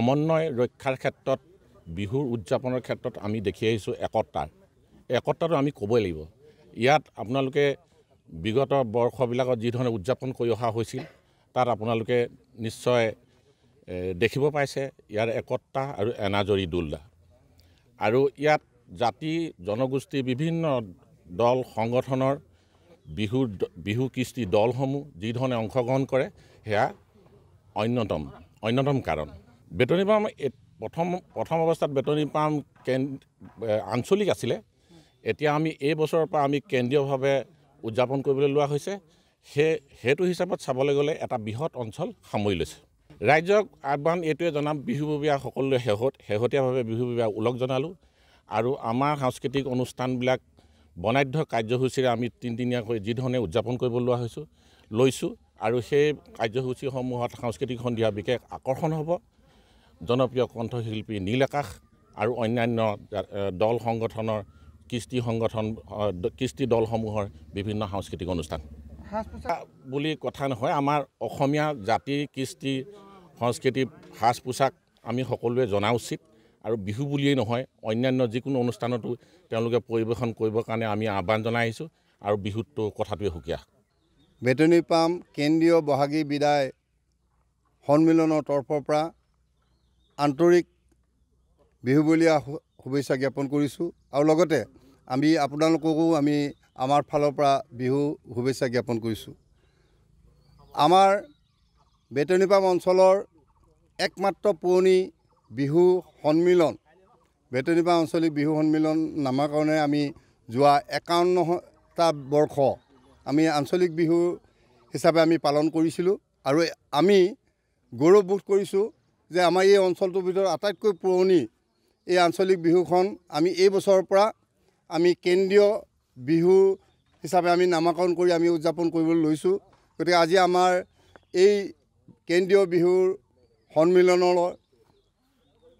সমন্বয় ৰক্ষাৰ ক্ষেত্ৰত বিহুৰ উদযাপনৰ ক্ষেত্ৰত আমি দেখি আহিছোঁ একতাৰ একতাটো আমি ক'বই লাগিব ইয়াত আপোনালোকে বিগত বৰ্ষবিলাকত যিধৰণে উদযাপন কৰি অহা হৈছিল তাত আপোনালোকে নিশ্চয় দেখিব পাইছে ইয়াৰ একতা আৰু এনাজৰী দোলা আৰু ইয়াত জাতি জনগোষ্ঠীৰ বিভিন্ন দল সংগঠনৰ বিহুৰ বিহু কৃষ্টি দলসমূহ যিধৰণে অংশগ্ৰহণ কৰে সেয়া অন্যতম অন্যতম কাৰণ বেতনী পাম প্ৰথম প্ৰথম অৱস্থাত বেতনী পাম আঞ্চলিক আছিলে এতিয়া আমি এই বছৰৰ পৰা আমি কেন্দ্ৰীয়ভাৱে উদযাপন কৰিবলৈ লোৱা হৈছে সেই সেইটো হিচাপত চাবলৈ গ'লে এটা বৃহৎ অঞ্চল সামৰি লৈছে ৰাইজক আহ্বান এইটোৱে জনাম বিহুবীয়া সকলোৱে শেহত শেহতীয়াভাৱে বিহুবীয়া ওলগ জনালোঁ আৰু আমাৰ সাংস্কৃতিক অনুষ্ঠানবিলাক বনাধ্য কাৰ্যসূচীৰে আমি তিনিদিনীয়াকৈ যিধৰণে উদযাপন কৰিব লোৱা হৈছোঁ লৈছোঁ আৰু সেই কাৰ্যসূচীসমূহত সাংস্কৃতিক সন্ধিয়া বিশেষ আকৰ্ষণ হ'ব জনপ্ৰিয় কণ্ঠশিল্পী নীল আকাশ আৰু অন্যান্য দল সংগঠনৰ কৃষ্টি সংগঠন কৃষ্টি দলসমূহৰ বিভিন্ন সাংস্কৃতিক অনুষ্ঠান বুলি কথা নহয় আমাৰ অসমীয়া জাতি কৃষ্টি সংস্কৃতি সাজ পোছাক আমি সকলোৱে জনা উচিত আৰু বিহু বুলিয়েই নহয় অন্যান্য যিকোনো অনুষ্ঠানতো তেওঁলোকে পৰিৱেশন কৰিবৰ কাৰণে আমি আহ্বান জনাই আহিছোঁ আৰু বিহুতটো কথাটোৱে সুকীয়া বেতনী পাম কেন্দ্ৰীয় বহাগী বিদায় সন্মিলনৰ তৰফৰ পৰা আন্তৰিক বিহু বিহুবলীয়া শুভেচ্ছা জ্ঞাপন কৰিছোঁ আৰু লগতে আমি আপোনালোককো আমি আমাৰ ফালৰ পৰা বিহু শুভেচ্ছা জ্ঞাপন কৰিছোঁ আমাৰ বেটনিপাম অঞ্চলৰ একমাত্ৰ পুৰণি বিহু সন্মিলন বেতনীপাম আঞ্চলিক বিহু সন্মিলন নামাৰ কাৰণে আমি যোৱা একাৱন্নটা বৰ্ষ আমি আঞ্চলিক বিহু হিচাপে আমি পালন কৰিছিলোঁ আৰু আমি গৌৰৱবোধ কৰিছোঁ যে আমাৰ এই অঞ্চলটোৰ ভিতৰত আটাইতকৈ পুৰণি এই আঞ্চলিক বিহুখন আমি এই বছৰৰ পৰা আমি কেন্দ্ৰীয় বিহু হিচাপে আমি নামাকৰণ কৰি আমি উদযাপন কৰিবলৈ লৈছোঁ গতিকে আজি আমাৰ এই কেন্দ্ৰীয় বিহুৰ সন্মিলনলৈ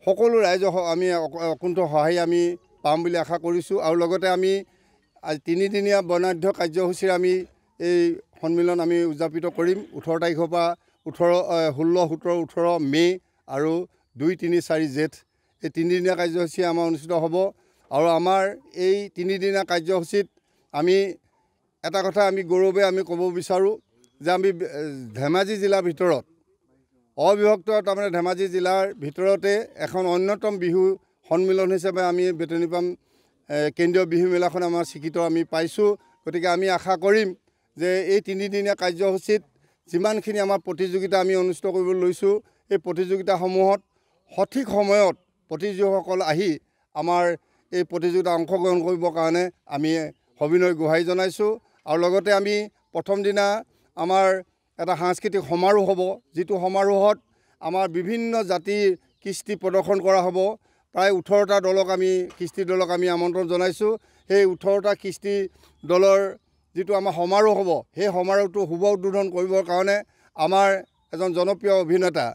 সকলো ৰাইজক আমি অকুণ্ঠ সহায় আমি পাম বুলি আশা কৰিছোঁ আৰু লগতে আমি তিনিদিনীয়া বৰ্ণাঢ্য কাৰ্যসূচীৰে আমি এই সন্মিলন আমি উদযাপিত কৰিম ওঠৰ তাৰিখৰ পৰা ওঠৰ ষোল্ল সোতৰ ওঠৰ মে' আৰু দুই তিনি চাৰি জেঠ এই তিনিদিনীয়া কাৰ্যসূচী আমাৰ অনুষ্ঠিত হ'ব আৰু আমাৰ এই তিনিদিনীয়া কাৰ্যসূচীত আমি এটা কথা আমি গৌৰৱে আমি ক'ব বিচাৰোঁ যে আমি ধেমাজি জিলাৰ ভিতৰত অবিভক্ত তাৰমানে ধেমাজি জিলাৰ ভিতৰতে এখন অন্যতম বিহু সন্মিলন হিচাপে আমি বেতনীপাম কেন্দ্ৰীয় বিহু মেলাখন আমাৰ স্বীকৃত আমি পাইছোঁ গতিকে আমি আশা কৰিম যে এই তিনিদিনীয়া কাৰ্যসূচীত যিমানখিনি আমাৰ প্ৰতিযোগিতা আমি অনুষ্ঠিত কৰিবলৈ লৈছোঁ এই প্ৰতিযোগিতাসমূহত সঠিক সময়ত প্ৰতিযোগীসকল আহি আমাৰ এই প্ৰতিযোগিতা অংশগ্ৰহণ কৰিবৰ কাৰণে আমি সবিনয় গোহাৰি জনাইছোঁ আৰু লগতে আমি প্ৰথম দিনা আমাৰ এটা সাংস্কৃতিক সমাৰোহ হ'ব যিটো সমাৰোহত আমাৰ বিভিন্ন জাতিৰ কৃষ্টি প্ৰদৰ্শন কৰা হ'ব প্ৰায় ওঠৰটা দলক আমি কৃষ্টি দলক আমি আমন্ত্ৰণ জনাইছোঁ সেই ওঠৰটা কৃষ্টি দলৰ যিটো আমাৰ সমাৰোহ হ'ব সেই সমাৰোহটো শুভ উদ্বোধন কৰিবৰ কাৰণে আমাৰ এজন জনপ্ৰিয় অভিনেতা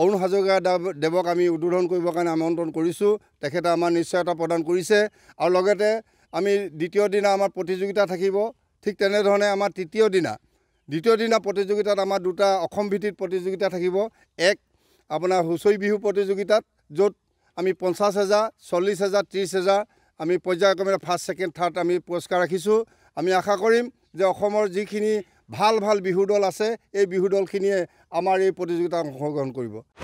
অৰুণ হাজৰিকা দেৱক আমি উদ্বোধন কৰিবৰ কাৰণে আমন্ত্ৰণ কৰিছোঁ তেখেতে আমাৰ নিশ্চয়তা প্ৰদান কৰিছে আৰু লগতে আমি দ্বিতীয় দিনা আমাৰ প্ৰতিযোগিতা থাকিব ঠিক তেনেধৰণে আমাৰ তৃতীয় দিনা দ্বিতীয় দিনা প্ৰতিযোগিতাত আমাৰ দুটা অসম ভিত্তিত প্ৰতিযোগিতা থাকিব এক আপোনাৰ হুঁচৰি বিহু প্ৰতিযোগিতাত য'ত আমি পঞ্চাছ হেজাৰ চল্লিছ হেজাৰ ত্ৰিছ হেজাৰ আমি পৰ্যায়ক্ৰমে ফাৰ্ষ্ট ছেকেণ্ড থাৰ্ড আমি পুৰস্কাৰ ৰাখিছোঁ আমি আশা কৰিম যে অসমৰ যিখিনি ভাল ভাল বিহু দল আছে এই বিহু দলখিনিয়ে আমাৰ এই প্ৰতিযোগিতাত অংশগ্ৰহণ কৰিব